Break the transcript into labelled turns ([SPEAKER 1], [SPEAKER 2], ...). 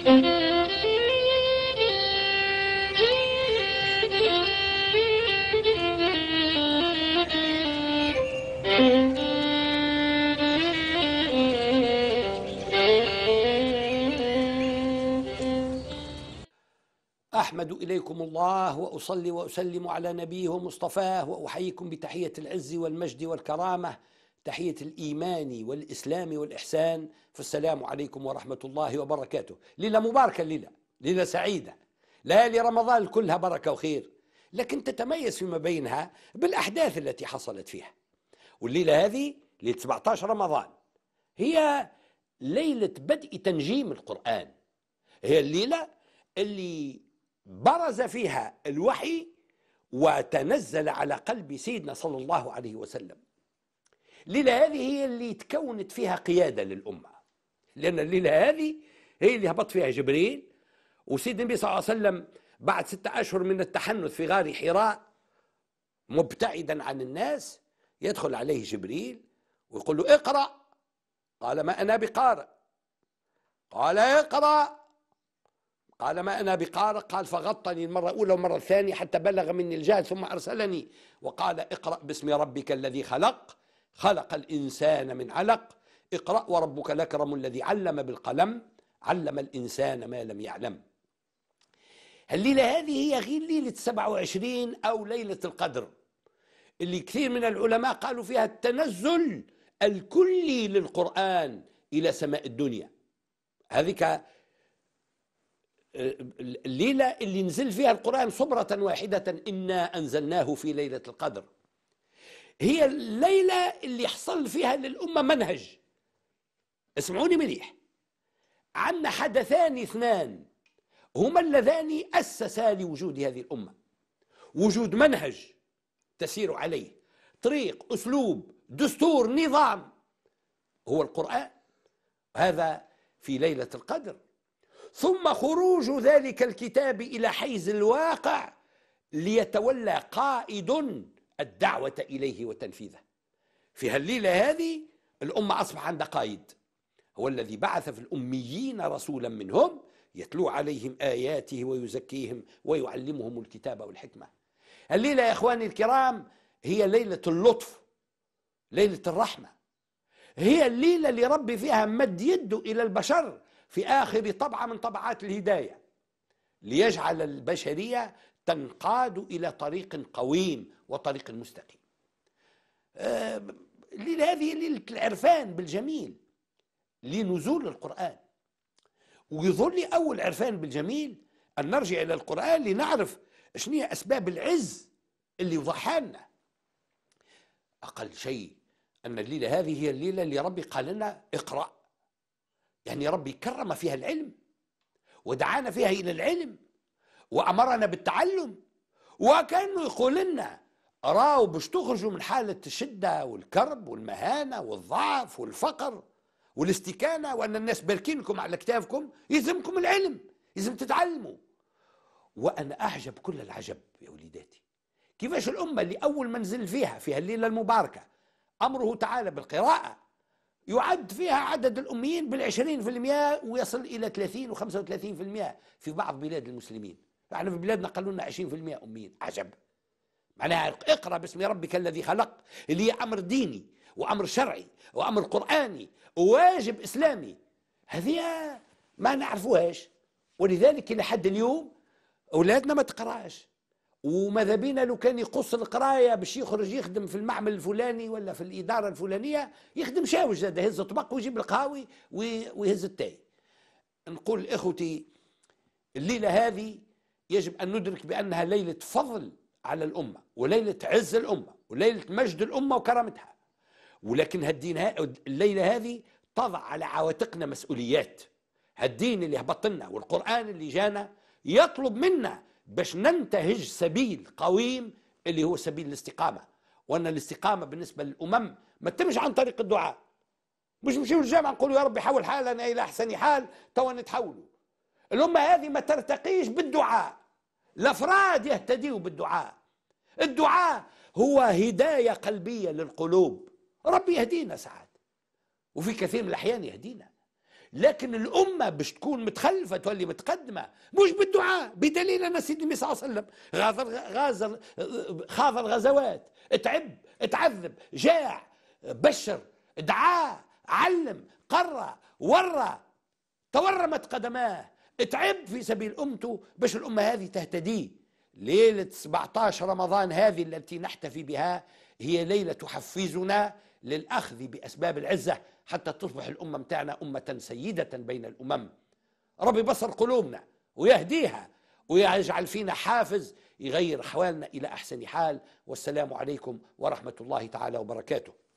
[SPEAKER 1] أحمد إليكم
[SPEAKER 2] الله وأصلي وأسلم على نبيه ومصطفاه وأحييكم بتحية العز والمجد والكرامة تحية الإيمان والإسلام والإحسان فالسلام عليكم ورحمة الله وبركاته ليلة مباركة ليلة ليلة سعيدة ليالي رمضان كلها بركة وخير لكن تتميز فيما بينها بالأحداث التي حصلت فيها والليلة هذه ليلة 17 رمضان هي ليلة بدء تنجيم القرآن هي الليلة اللي برز فيها الوحي وتنزل على قلب سيدنا صلى الله عليه وسلم الليله هذه هي اللي تكونت فيها قياده للامه لان الليله هذه هي اللي هبط فيها جبريل وسيدنا النبي صلى الله عليه وسلم بعد ستة أشهر من التحنث في غار حراء مبتعدا عن الناس يدخل عليه جبريل ويقول له اقرأ قال ما أنا بقارئ قال اقرأ قال ما أنا بقارئ قال فغطني المرة الأولى والمرة الثانية حتى بلغ مني الجهل ثم أرسلني وقال اقرأ باسم ربك الذي خلق خلق الإنسان من علق اقرأ وربك الأكرم الذي علم بالقلم علم الإنسان ما لم يعلم الليلة هذه هي غير ليلة 27 أو ليلة القدر اللي كثير من العلماء قالوا فيها التنزل الكلي للقرآن إلى سماء الدنيا هذيك آه، الليلة اللي نزل فيها القرآن صبرة واحدة إنا أنزلناه في ليلة القدر هي الليله اللي حصل فيها للامه منهج اسمعوني مليح عندنا حدثان اثنان هما اللذان اسسا لوجود هذه الامه وجود منهج تسير عليه طريق اسلوب دستور نظام هو القران هذا في ليله القدر ثم خروج ذلك الكتاب الى حيز الواقع ليتولى قائد الدعوة إليه وتنفيذه في هالليلة هذه الأمة أصبح عندها قائد هو الذي بعث في الأميين رسولا منهم يتلو عليهم آياته ويزكيهم ويعلمهم الكتاب والحكمة الليلة يا إخواني الكرام هي ليلة اللطف ليلة الرحمة هي الليلة اللي ربي فيها مد يده إلى البشر في آخر طبعة من طبعات الهداية ليجعل البشرية تنقاد إلى طريق قويم وطريق مستقيم ليلة آه، هذه ليلة العرفان بالجميل لنزول القرآن ويظل أول عرفان بالجميل أن نرجع إلى القرآن لنعرف شنو هي أسباب العز اللي وضحها لنا أقل شيء أن الليلة هذه هي الليلة اللي ربي قال لنا اقرأ يعني ربي كرم فيها العلم ودعانا فيها إلى العلم وأمرنا بالتعلم وكأنه يقول لنا راهو باش تخرجوا من حالة الشدة والكرب والمهانة والضعف والفقر والاستكانة وأن الناس باركينكم على كتافكم يلزمكم العلم يلزم تتعلموا وأنا أعجب كل العجب يا وليداتي كيفاش الأمة اللي أول ما نزل فيها في الليلة المباركة أمره تعالى بالقراءة يعد فيها عدد الأميين بالعشرين في المئة ويصل إلى 30 و35 في المئة في بعض بلاد المسلمين احنا في بلادنا قالوا لنا 20% اميين عجب معناها اقرا باسم ربك الذي خلق اللي هي امر ديني وامر شرعي وامر قراني وواجب اسلامي هذه ما نعرفوهاش ولذلك الى حد اليوم اولادنا ما تقراش وماذا بينا لو كان يقص القرايه باش يخرج يخدم في المعمل الفلاني ولا في الاداره الفلانيه يخدم شاوج زاد يهز طبق ويجيب القهاوي ويهز التاي نقول اخوتي الليله هذه يجب أن ندرك بأنها ليلة فضل على الأمة وليلة عز الأمة وليلة مجد الأمة وكرامتها ولكن هالدين ها الليلة هذه تضع على عواتقنا مسؤوليات هالدين اللي هبطلنا والقرآن اللي جانا يطلب منا باش ننتهج سبيل قويم اللي هو سبيل الاستقامة وأن الاستقامة بالنسبة للأمم ما تمش عن طريق الدعاء مش نمشيو للجامعة نقولوا يا ربي حول حالنا إلى أحسن حال توا نتحولوا الأمة هذه ما ترتقيش بالدعاء الافراد يهتديوا بالدعاء الدعاء هو هدايه قلبيه للقلوب ربي يهدينا ساعات وفي كثير من الاحيان يهدينا لكن الامه باش تكون متخلفه تولي متقدمه مش بالدعاء بدليل ان سيدنا النبي صلى الله عليه وسلم غازر غازر خاض الغزوات تعب تعذب جاع بشر دعاء علم قرى ورى تورمت قدماه تعب في سبيل امته باش الامه هذه تهتديه ليله 17 رمضان هذه التي نحتفي بها هي ليله تحفزنا للاخذ باسباب العزه حتى تصبح الامه متاعنا امه سيده بين الامم ربي يبصر قلوبنا ويهديها ويجعل فينا حافز يغير حوالنا الى احسن حال والسلام عليكم ورحمه الله تعالى وبركاته